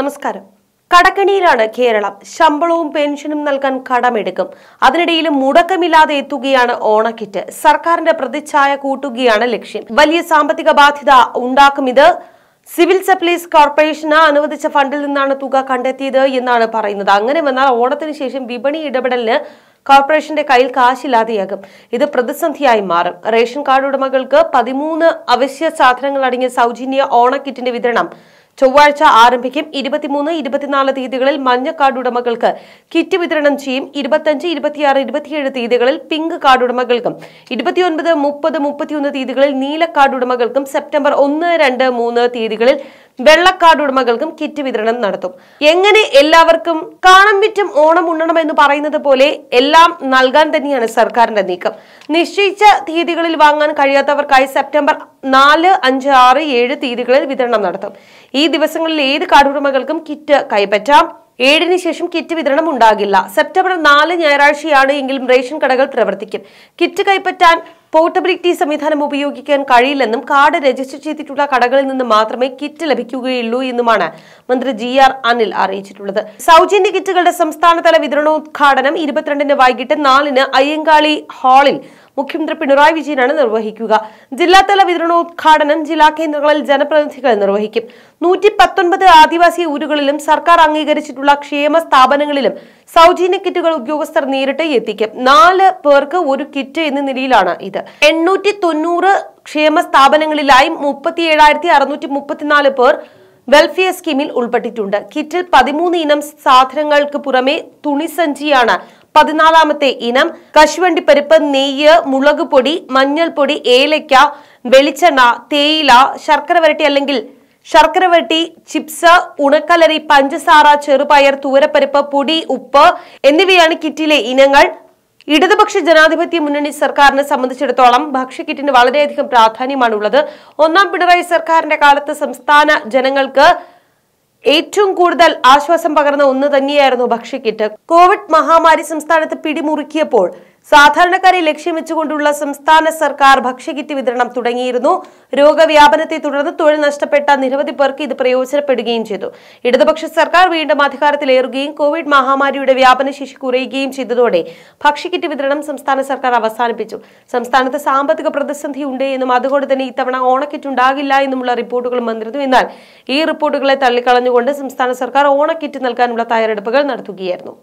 നമസ്കാരം കടക്കണിയിലാണ് കേരളം ശമ്പളവും പെൻഷനും നൽകാൻ കടമെടുക്കും അതിനിടയിലും മുടക്കമില്ലാതെ എത്തുകയാണ് ഓണക്കിറ്റ് സർക്കാരിന്റെ പ്രതിച്ഛായ കൂട്ടുകയാണ് ലക്ഷ്യം വലിയ സാമ്പത്തിക ബാധ്യത ഉണ്ടാക്കും ഇത് സിവിൽ സപ്ലൈസ് കോർപ്പറേഷന് അനുവദിച്ച ഫണ്ടിൽ നിന്നാണ് തുക കണ്ടെത്തിയത് എന്നാണ് പറയുന്നത് അങ്ങനെ വന്നാൽ ഓണത്തിന് ശേഷം വിപണി ഇടപെടലിന് കോർപ്പറേഷന്റെ കയ്യിൽ കാശില്ലാതെയാകും ഇത് പ്രതിസന്ധിയായി മാറും റേഷൻ കാർഡ് ഉടമകൾക്ക് പതിമൂന്ന് അവശ്യ സാധനങ്ങൾ അടങ്ങിയ സൗജന്യ ഓണക്കിറ്റിന്റെ വിതരണം ചൊവ്വാഴ്ച ആരംഭിക്കും ഇരുപത്തിമൂന്ന് ഇരുപത്തിനാല് തീയതികളിൽ മഞ്ഞ കാർഡ് ഉടമകൾക്ക് കിറ്റ് വിതരണം ചെയ്യും ഇരുപത്തഞ്ച് ഇരുപത്തിയാറ് ഇരുപത്തിയേഴ് തീയതികളിൽ പിങ്ക് കാർഡ് ഉടമകൾക്കും ഇരുപത്തിയൊൻപത് മുപ്പത് മുപ്പത്തിയൊന്ന് തീയതികളിൽ നീല കാർഡ് ഉടമകൾക്കും സെപ്റ്റംബർ ഒന്ന് രണ്ട് മൂന്ന് തീയതികളിൽ വെള്ളക്കാർഡ് ഉടമകൾക്കും കിറ്റ് വിതരണം നടത്തും എങ്ങനെ എല്ലാവർക്കും കാണം വിറ്റും ഓണം ഉണ്ണണം എന്ന് പറയുന്നത് പോലെ എല്ലാം നൽകാൻ തന്നെയാണ് സർക്കാരിന്റെ നീക്കം നിശ്ചയിച്ച തീയതികളിൽ വാങ്ങാൻ കഴിയാത്തവർക്കായി സെപ്റ്റംബർ നാല് അഞ്ച് ആറ് ഏഴ് തീയതികളിൽ വിതരണം നടത്തും ഈ ദിവസങ്ങളിൽ ഏത് കാർഡ് ഉടമകൾക്കും കിറ്റ് കൈപ്പറ്റാം ഏഴിന് ശേഷം കിറ്റ് വിതരണം ഉണ്ടാകില്ല സെപ്റ്റംബർ നാല് ഞായറാഴ്ചയാണ് എങ്കിലും റേഷൻ കടകൾ പ്രവർത്തിക്കും കിറ്റ് കൈപ്പറ്റാൻ പോർട്ടബിലിറ്റി സംവിധാനം ഉപയോഗിക്കാൻ കഴിയില്ലെന്നും കാർഡ് രജിസ്റ്റർ ചെയ്തിട്ടുള്ള കടകളിൽ നിന്ന് മാത്രമേ കിറ്റ് ലഭിക്കുകയുള്ളൂ എന്നുമാണ് മന്ത്രി ജി ആർ അനിൽ അറിയിച്ചിട്ടുള്ളത് സൗജന്യ കിറ്റുകളുടെ സംസ്ഥാനതല വിതരണോദ്ഘാടനം ഇരുപത്തിരണ്ടിന് വൈകിട്ട് നാലിന് അയ്യങ്കാളി ഹാളിൽ മുഖ്യമന്ത്രി പിണറായി വിജയനാണ് നിർവഹിക്കുക ജില്ലാതല വിതരണോദ്ഘാടനം ജില്ലാ കേന്ദ്രങ്ങളിൽ ജനപ്രതിനിധികൾ നിർവഹിക്കും നൂറ്റി പത്തൊൻപത് ആദിവാസി ഊരുകളിലും സർക്കാർ അംഗീകരിച്ചിട്ടുള്ള ക്ഷേമ സ്ഥാപനങ്ങളിലും സൗജന്യ കിറ്റുകൾ ഉദ്യോഗസ്ഥർ നേരിട്ട് എത്തിക്കും നാല് പേർക്ക് ഒരു കിറ്റ് എന്ന നിലയിലാണ് ഇത് എണ്ണൂറ്റി തൊണ്ണൂറ് ക്ഷേമ സ്ഥാപനങ്ങളിലായി മുപ്പത്തി ഏഴായിരത്തി അറുന്നൂറ്റി മുപ്പത്തിനാല് പേർ വെൽഫെയർ സ്കീമിൽ ഉൾപ്പെട്ടിട്ടുണ്ട് കിറ്റിൽ പതിമൂന്ന് ഇനം സാധനങ്ങൾക്ക് പുറമെ തുണിസഞ്ചിയാണ് പതിനാലാമത്തെ ഇനം കശുവണ്ടി പരിപ്പ് നെയ്യ് മുളക് പൊടി മഞ്ഞൾപ്പൊടി ഏലയ്ക്ക വെളിച്ചെണ്ണ തേയില ശർക്കര വരട്ടി അല്ലെങ്കിൽ ശർക്കര വരട്ടി ചിപ്സ് ഉണക്കലറി പഞ്ചസാര ചെറുപയർ തൂരപ്പരിപ്പ് പൊടി ഉപ്പ് എന്നിവയാണ് കിറ്റിലെ ഇനങ്ങൾ ഇടതുപക്ഷ ജനാധിപത്യ മുന്നണി സർക്കാരിനെ സംബന്ധിച്ചിടത്തോളം ഭക്ഷ്യക്കിറ്റിന് വളരെയധികം പ്രാധാന്യമാണുള്ളത് ഒന്നാം പിണറായി സർക്കാരിന്റെ കാലത്ത് സംസ്ഥാന ജനങ്ങൾക്ക് ഏറ്റവും കൂടുതൽ ആശ്വാസം പകർന്ന ഒന്ന് തന്നെയായിരുന്നു ഭക്ഷ്യക്കിറ്റ് കോവിഡ് മഹാമാരി സംസ്ഥാനത്ത് പിടിമുറുക്കിയപ്പോൾ സാധാരണക്കാരെ ലക്ഷ്യം വെച്ചുകൊണ്ടുള്ള സംസ്ഥാന സർക്കാർ ഭക്ഷ്യകിറ്റ് വിതരണം തുടങ്ങിയിരുന്നു രോഗവ്യാപനത്തെ തുടർന്ന് തൊഴിൽ നഷ്ടപ്പെട്ട നിരവധി പേർക്ക് ഇത് പ്രയോജനപ്പെടുകയും ചെയ്തു ഇടതുപക്ഷ സർക്കാർ വീണ്ടും അധികാരത്തിലേറുകയും കോവിഡ് മഹാമാരിയുടെ വ്യാപന ശേഷി കുറയുകയും ചെയ്തതോടെ ഭക്ഷ്യകിറ്റ് വിതരണം സംസ്ഥാന സർക്കാർ അവസാനിപ്പിച്ചു സംസ്ഥാനത്ത് സാമ്പത്തിക പ്രതിസന്ധി ഉണ്ട് എന്നും അതുകൊണ്ട് തന്നെ ഇത്തവണ ഓണക്കിറ്റ് ഉണ്ടാകില്ല എന്നുമുള്ള റിപ്പോർട്ടുകൾ വന്നിരുന്നു എന്നാൽ ഈ റിപ്പോർട്ടുകളെ തള്ളിക്കളഞ്ഞുകൊണ്ട് സംസ്ഥാന സർക്കാർ ഓണക്കിറ്റ് നൽകാനുള്ള തയ്യാറെടുപ്പുകൾ നടത്തുകയായിരുന്നു